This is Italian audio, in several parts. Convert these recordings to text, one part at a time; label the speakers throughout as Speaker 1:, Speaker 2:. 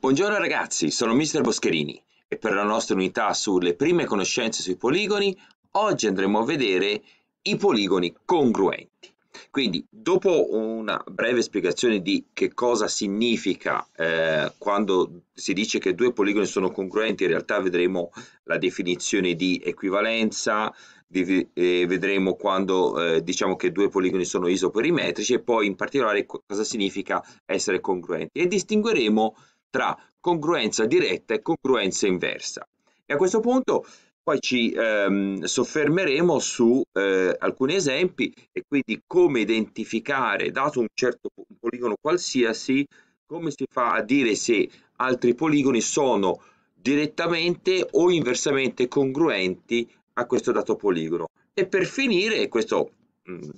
Speaker 1: Buongiorno ragazzi, sono Mr. Boscherini e per la nostra unità sulle prime conoscenze sui poligoni oggi andremo a vedere i poligoni congruenti. Quindi dopo una breve spiegazione di che cosa significa eh, quando si dice che due poligoni sono congruenti, in realtà vedremo la definizione di equivalenza, di, eh, vedremo quando eh, diciamo che due poligoni sono isoperimetrici e poi in particolare cosa significa essere congruenti e distingueremo tra congruenza diretta e congruenza inversa. E a questo punto poi ci ehm, soffermeremo su eh, alcuni esempi e quindi come identificare, dato un certo poligono qualsiasi, come si fa a dire se altri poligoni sono direttamente o inversamente congruenti a questo dato poligono. E per finire, questo mh, mm,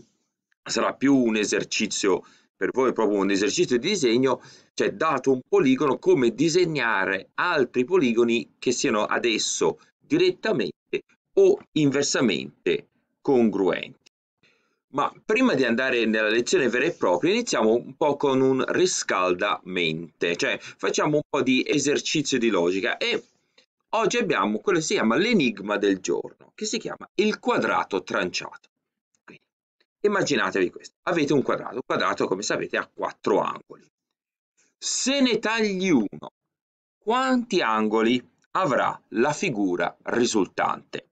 Speaker 1: sarà più un esercizio per voi proprio un esercizio di disegno, cioè dato un poligono come disegnare altri poligoni che siano adesso direttamente o inversamente congruenti. Ma prima di andare nella lezione vera e propria, iniziamo un po' con un riscaldamento, cioè facciamo un po' di esercizio di logica e oggi abbiamo quello che si chiama l'enigma del giorno, che si chiama il quadrato tranciato. Immaginatevi questo, avete un quadrato, un quadrato come sapete ha quattro angoli. Se ne tagli uno, quanti angoli avrà la figura risultante?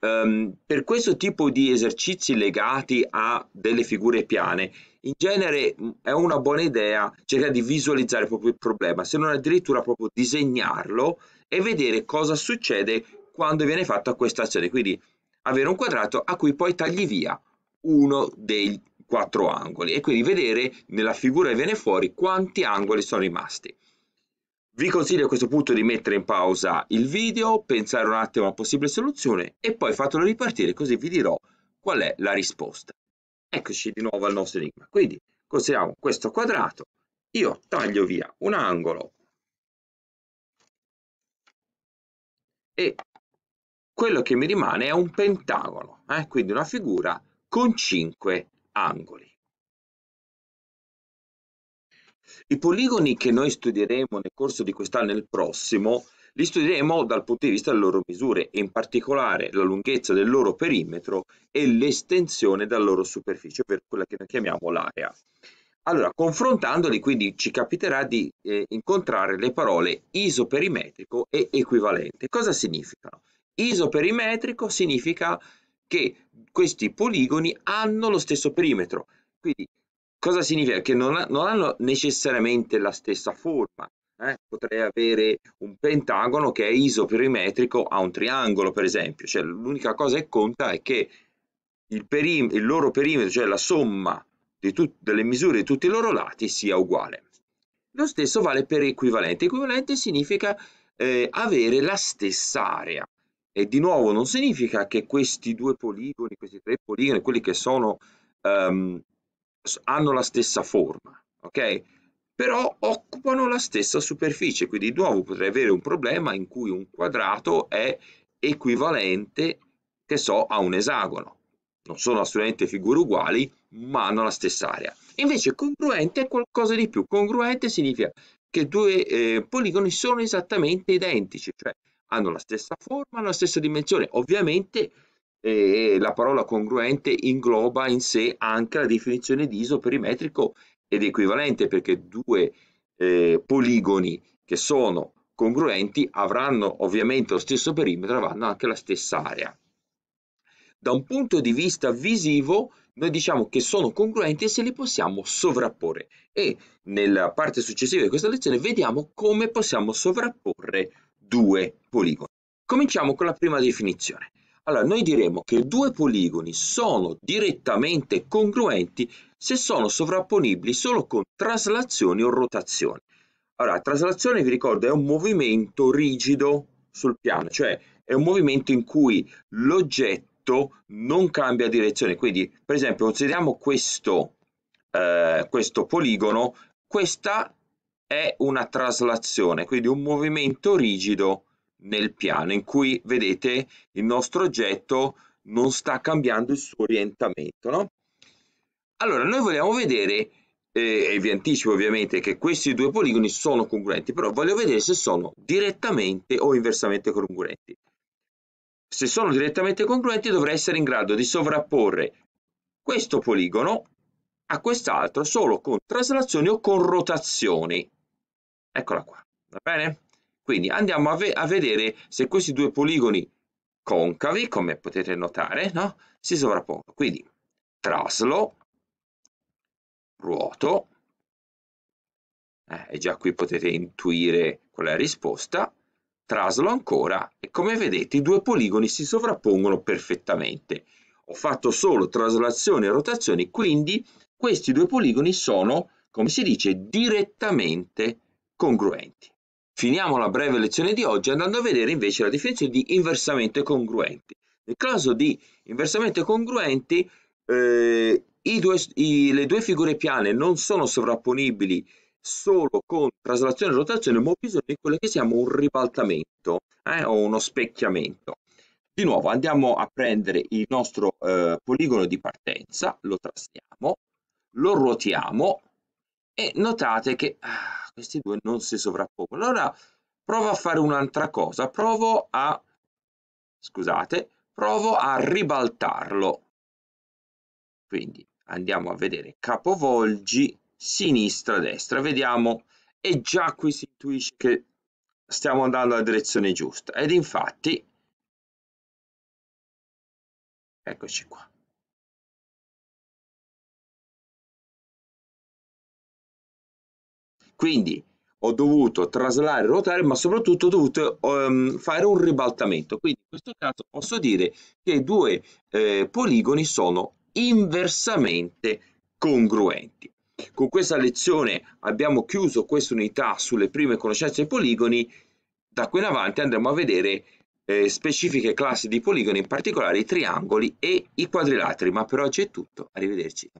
Speaker 1: Um, per questo tipo di esercizi legati a delle figure piane, in genere mm, è una buona idea cercare di visualizzare proprio il problema, se non addirittura proprio disegnarlo e vedere cosa succede quando viene fatta questa azione. Quindi avere un quadrato a cui poi tagli via uno dei quattro angoli e quindi vedere nella figura che viene fuori quanti angoli sono rimasti. Vi consiglio a questo punto di mettere in pausa il video, pensare un attimo a una possibile soluzione e poi fatelo ripartire così vi dirò qual è la risposta. Eccoci di nuovo al nostro enigma. Quindi consideriamo questo quadrato, io taglio via un angolo e quello che mi rimane è un pentagono, eh? quindi una figura con cinque angoli. I poligoni che noi studieremo nel corso di quest'anno e nel prossimo li studieremo dal punto di vista delle loro misure e in particolare la lunghezza del loro perimetro e l'estensione della loro superficie per quella che noi chiamiamo l'area. Allora, confrontandoli quindi ci capiterà di eh, incontrare le parole isoperimetrico e equivalente. Cosa significano? Isoperimetrico significa che questi poligoni hanno lo stesso perimetro. Quindi cosa significa? Che non, ha, non hanno necessariamente la stessa forma. Eh? Potrei avere un pentagono che è isoperimetrico a un triangolo, per esempio. Cioè, l'unica cosa che conta è che il, il loro perimetro, cioè la somma delle misure di tutti i loro lati, sia uguale. Lo stesso vale per equivalente. Equivalente significa eh, avere la stessa area. E di nuovo non significa che questi due poligoni, questi tre poligoni, quelli che sono, um, hanno la stessa forma, ok? Però occupano la stessa superficie, quindi di nuovo potrei avere un problema in cui un quadrato è equivalente, che so, a un esagono. Non sono assolutamente figure uguali, ma hanno la stessa area. Invece congruente è qualcosa di più. Congruente significa che due eh, poligoni sono esattamente identici, cioè hanno la stessa forma, la stessa dimensione. Ovviamente eh, la parola congruente ingloba in sé anche la definizione di isoperimetrico ed equivalente, perché due eh, poligoni che sono congruenti avranno ovviamente lo stesso perimetro, avranno anche la stessa area. Da un punto di vista visivo, noi diciamo che sono congruenti se li possiamo sovrapporre e nella parte successiva di questa lezione vediamo come possiamo sovrapporre due poligoni. Cominciamo con la prima definizione. Allora, noi diremo che due poligoni sono direttamente congruenti se sono sovrapponibili solo con traslazioni o rotazioni. Allora, traslazione, vi ricordo, è un movimento rigido sul piano, cioè è un movimento in cui l'oggetto non cambia direzione. Quindi, per esempio, consideriamo questo, eh, questo poligono, questa è una traslazione, quindi un movimento rigido nel piano in cui vedete il nostro oggetto non sta cambiando il suo orientamento. No? Allora, noi vogliamo vedere, eh, e vi anticipo ovviamente che questi due poligoni sono congruenti, però voglio vedere se sono direttamente o inversamente congruenti. Se sono direttamente congruenti dovrei essere in grado di sovrapporre questo poligono a quest'altro solo con traslazioni o con rotazioni. Eccola qua, va bene? Quindi andiamo a, ve a vedere se questi due poligoni concavi, come potete notare, no? si sovrappongono. Quindi traslo, ruoto, eh, e già qui potete intuire qual è la risposta, traslo ancora e come vedete i due poligoni si sovrappongono perfettamente. Ho fatto solo traslazioni e rotazioni, quindi questi due poligoni sono, come si dice, direttamente congruenti. Finiamo la breve lezione di oggi andando a vedere invece la definizione di inversamente congruenti. Nel caso di inversamente congruenti, eh, i due, i, le due figure piane non sono sovrapponibili solo con traslazione e rotazione, ma ho bisogno di quello che chiamiamo un ribaltamento eh, o uno specchiamento. Di nuovo andiamo a prendere il nostro eh, poligono di partenza, lo trasliamo, lo ruotiamo e notate che ah, questi due non si sovrappongono. Allora provo a fare un'altra cosa, provo a, scusate, provo a ribaltarlo. Quindi andiamo a vedere capovolgi sinistra destra vediamo e già qui si intuisce che stiamo andando nella direzione giusta ed infatti eccoci qua Quindi ho dovuto traslare, ruotare, ma soprattutto ho dovuto um, fare un ribaltamento. Quindi in questo caso posso dire che i due eh, poligoni sono inversamente congruenti. Con questa lezione abbiamo chiuso questa unità sulle prime conoscenze dei poligoni. Da qui in avanti andremo a vedere eh, specifiche classi di poligoni, in particolare i triangoli e i quadrilateri. Ma per oggi è tutto, arrivederci.